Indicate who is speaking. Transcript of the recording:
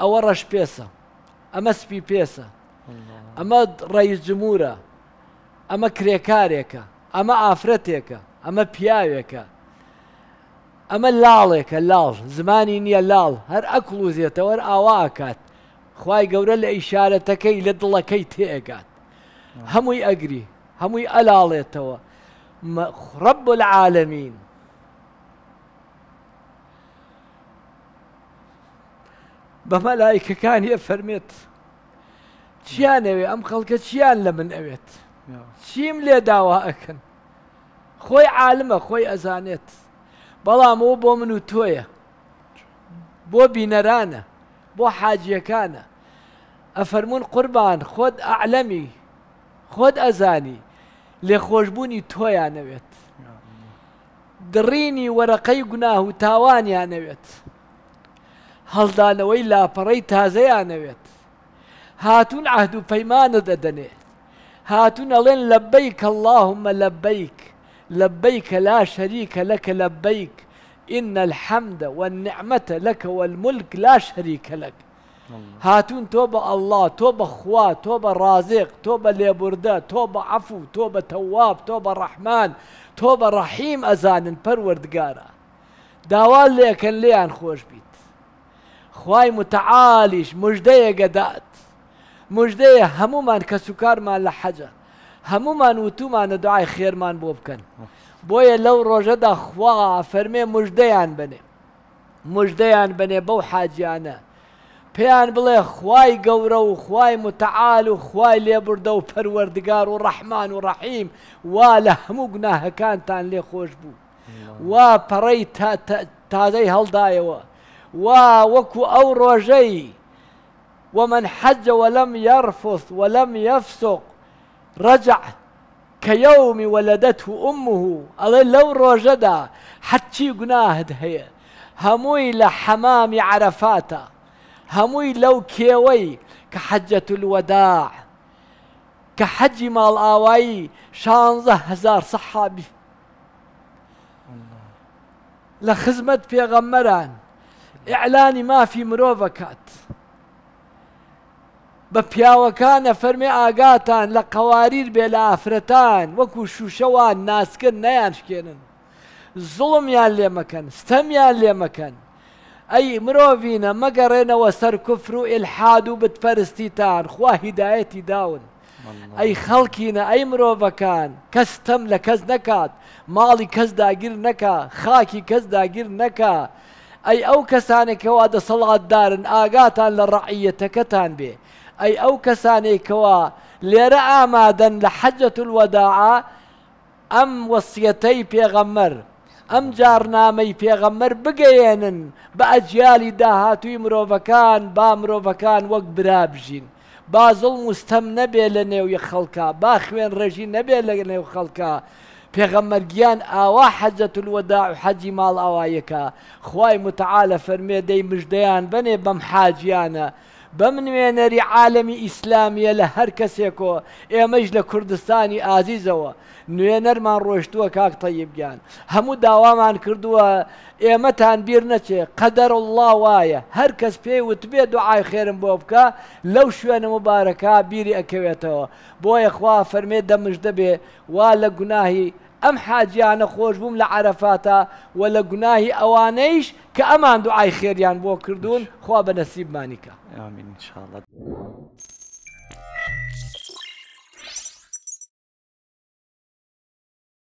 Speaker 1: او رش بيسا اما سبي بيسا اما رئيس جمهورا اما كريكاريكا اما افرتيكا اما بيايكا اما لاليكا لال زماني نيا لال هر اكلو زيتا ور اواكات خواي قورا الاشارة تكي لدلا كي تيقات نعم. هموي اقري هموي الاليتا ما رب العالمين بە مەلایکەکان هە فەرمێت چیان ئەوێ ئەم خەڵکە چیان لە من ئەوێت چیم لێ داوا ئەکەن خۆی عالمە خۆی ئەزانێت بەڵام ئەو بۆ من و تۆیە بۆ بینەرانە بۆ حاجیەکانە ئەفەرمون قوربان خۆت ئەعلەمی خۆت ئەزانی لێ خۆشببوونی تۆیانەوێت دڕینی وەرەقەی گوناه و تاوانیانەوێت هل هەڵدانەوەی انا تازەیانەوێت هاتون عهد فيمان ددني هاتون لين لبيك اللهم لبيك لبيك لا شريك لك لبيك إن الحمد والنعمة لك والملك لا شريك لك هاتون توبة الله توبة خوا توبة رازق توبة ليبردة توبة عفو توبة تواب توبة رحمن توبة رحيم أزان قارا داوال ليكن ليان خوش بيت خوای متعالیش مژدەیەگە دات مژدەیە هەمومان کەسوکارمان لە حەجە هەمومان وتومانە دوعای خێرمان بۆ بکەن بۆیە لەو ڕۆژەدا خوا فەرمێ مژدەیان بنێ مژدەیان بنێ بەو حاجیانە پێیان بڵێ خوای گەورە و خوای متعال و خوای لێبوردە و پەروەردگار و ڕەحمان و ڕەحیم وا لە هەموو گناهەکانتان لێ خۆش بوو وا پەڕەی تازەی هەڵدایەوە ووكو أو ڕۆژەی ومن حج ولم يرفث ولم يفسق رجع كيوم ولدته أمه الله لو رجدا حتى قناه هي هموي لحمام عرفاتا هموي لو كيوي كحجة الوداع كحج مال آوائي شانزه هزار صحابي لخزمة غمران ئەعلانی مافی مرۆڤکات بە پیاوەکانە فەرمێ ئاگاتان لە قەواریر بێ لە ئافرەتان وەکو شوشەوان ناسکن نەیان شکێنن زڵمیان لێ مەکەن ستەمیان لێ مەکەن ئەی مرۆڤینە مەگەڕێنەوە سەر کوفر و ئلحاد و بتپەرستیتان خوا هیدایەتی داون ئەی خەڵکینە ئەی مرۆڤەکان کەستەم لە کەس نەکات ماڵی کەس داگیر نەکا خاکی کەس داگیر نەکا أي أو كساني كوا دا صلاة دارن آقاتان للرعية تكتان به أي أو كساني كوا لرعا مادا لحجة الوداعة أم وصيتي في غمر أم جارنامي بيغمر بقيينن بأجيالي داهاتوي مروفكان با مروفكان وق برابجين با ظلم نبي لنيو يخلقا باخوين رجين نبي لنيو خلقا پێغەمەرگیان ئاوا حەجەت الوەدا و حەجی ماڵ ئاوایەکە خی متعاە فەرمێدەی مژدەیان بنێ بەم حاجیانە بەم نوێنەری عالەمی ئیسلامیە لە هەر کەسێکۆ ئێمەش لە کوردستانی ئازیزەوە نوێنەرمان ڕۆشتووە کاک تەیبگیان هەموو داوامان کردووە ئێمەتان بیر نەچێ قەدەر الله وایە هەر کەس پێی وتبێ دوعای خێرم بۆ بکە لەو شوێنە مبارەکە بیری ئەکەوێتەوە بۆیە خوا فەرمێ دەمش دەبێ وا لە گوناهی ئەم حاجیانە خۆش بووم لە عرەفاتە و لە گوناهی ئەوانەیش کە ئەمان دوعای خێریان بۆ کردوون خوا بە نەسیبمانیکە ئامین انشاءڵەت.